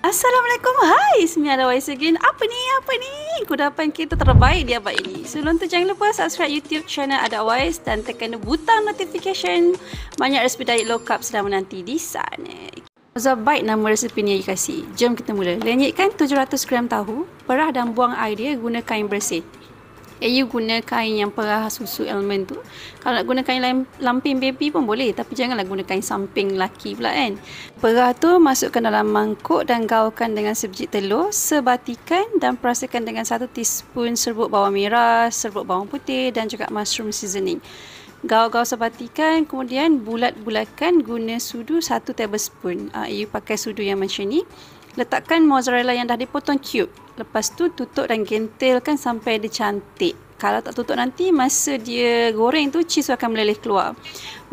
Assalamualaikum. Hai, Ismiah ada voice again. Apa ni? Apa ni? Kudapan kita terbaik di abad ini. Sebelum tu jangan lupa subscribe YouTube channel Ada Voice dan tekan butang notification. Banyak resipi diet low carb sedang menanti di sana. Azab baik nama resipi ni yang dikasih. Jom kita mula. Lenyitkan 700 gram tahu, perah dan buang air dia guna kain bersih. Eh, you guna kain yang perah susu elemen tu. Kalau nak guna kain lamping baby pun boleh tapi janganlah guna kain samping laki pula kan. Perah tu masukkan dalam mangkuk dan gaulkan dengan sebiji telur, sebatikan dan perasakan dengan satu teaspoon serbuk bawang merah, serbuk bawang putih dan juga mushroom seasoning. Gaul-gaul sebatikan kemudian bulat-bulatkan guna sudu 1 tablespoon. Uh, you pakai sudu yang macam ni letakkan mozzarella yang dah dipotong cube. Lepas tu tutup dan gentilkan sampai dia cantik. Kalau tak tutup nanti masa dia goreng tu cheese akan meleleh keluar.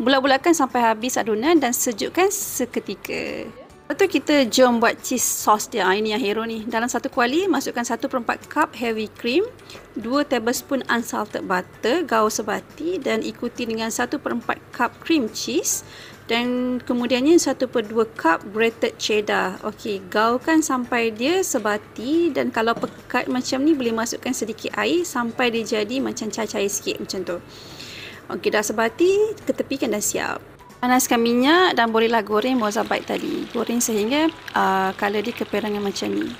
Bulat-bulatkan sampai habis adunan dan sejukkan seketika. Lepas tu kita jom buat cheese sauce dia. Ah, ini yang hero ni. Dalam satu kuali, masukkan 1.4 cup heavy cream, 2 tablespoon unsalted butter, gaul sebati dan ikuti dengan 1.4 cup cream cheese dan kemudiannya 1/2 cup grated cheddar. Okey, gaulkan sampai dia sebati dan kalau pekat macam ni boleh masukkan sedikit air sampai dia jadi macam cair-cair sikit macam tu. Okey, dah sebati, ketepikan dah siap. Panaskan minyak dan bolehlah goreng mozabite tadi. Goreng sehingga kalau uh, dia keperangan macam ni.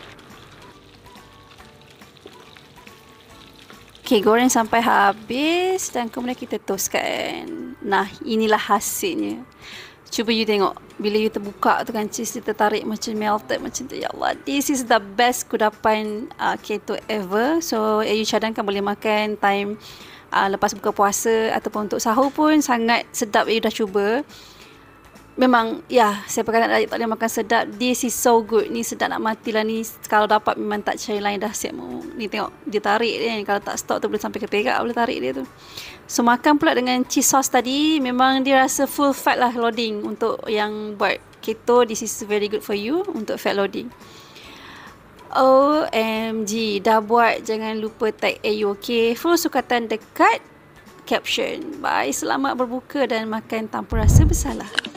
Okay, goreng sampai habis dan kemudian kita toskan. Nah, inilah hasilnya. Cuba you tengok. Bila you terbuka tu kan cheese dia tertarik macam melted macam tu. Ya Allah, this is the best kudapan uh, keto ever. So, you cadangkan boleh makan time uh, lepas buka puasa ataupun untuk sahur pun sangat sedap you dah cuba. Memang ya, yeah, saya pernah nak tak boleh makan sedap. This is so good. Ni sedap nak mati matilah ni. Kalau dapat memang tak cari lain dah siap mau. Ni tengok dia tarik ni. Eh. Kalau tak stop tu boleh sampai ke Perak boleh tarik dia tu. So makan pula dengan cheese sauce tadi memang dia rasa full fat lah loading untuk yang buat keto this is very good for you untuk fat loading. OMG Dah buat jangan lupa tag AUK Full sukatan dekat caption Bye selamat berbuka dan makan tanpa rasa bersalah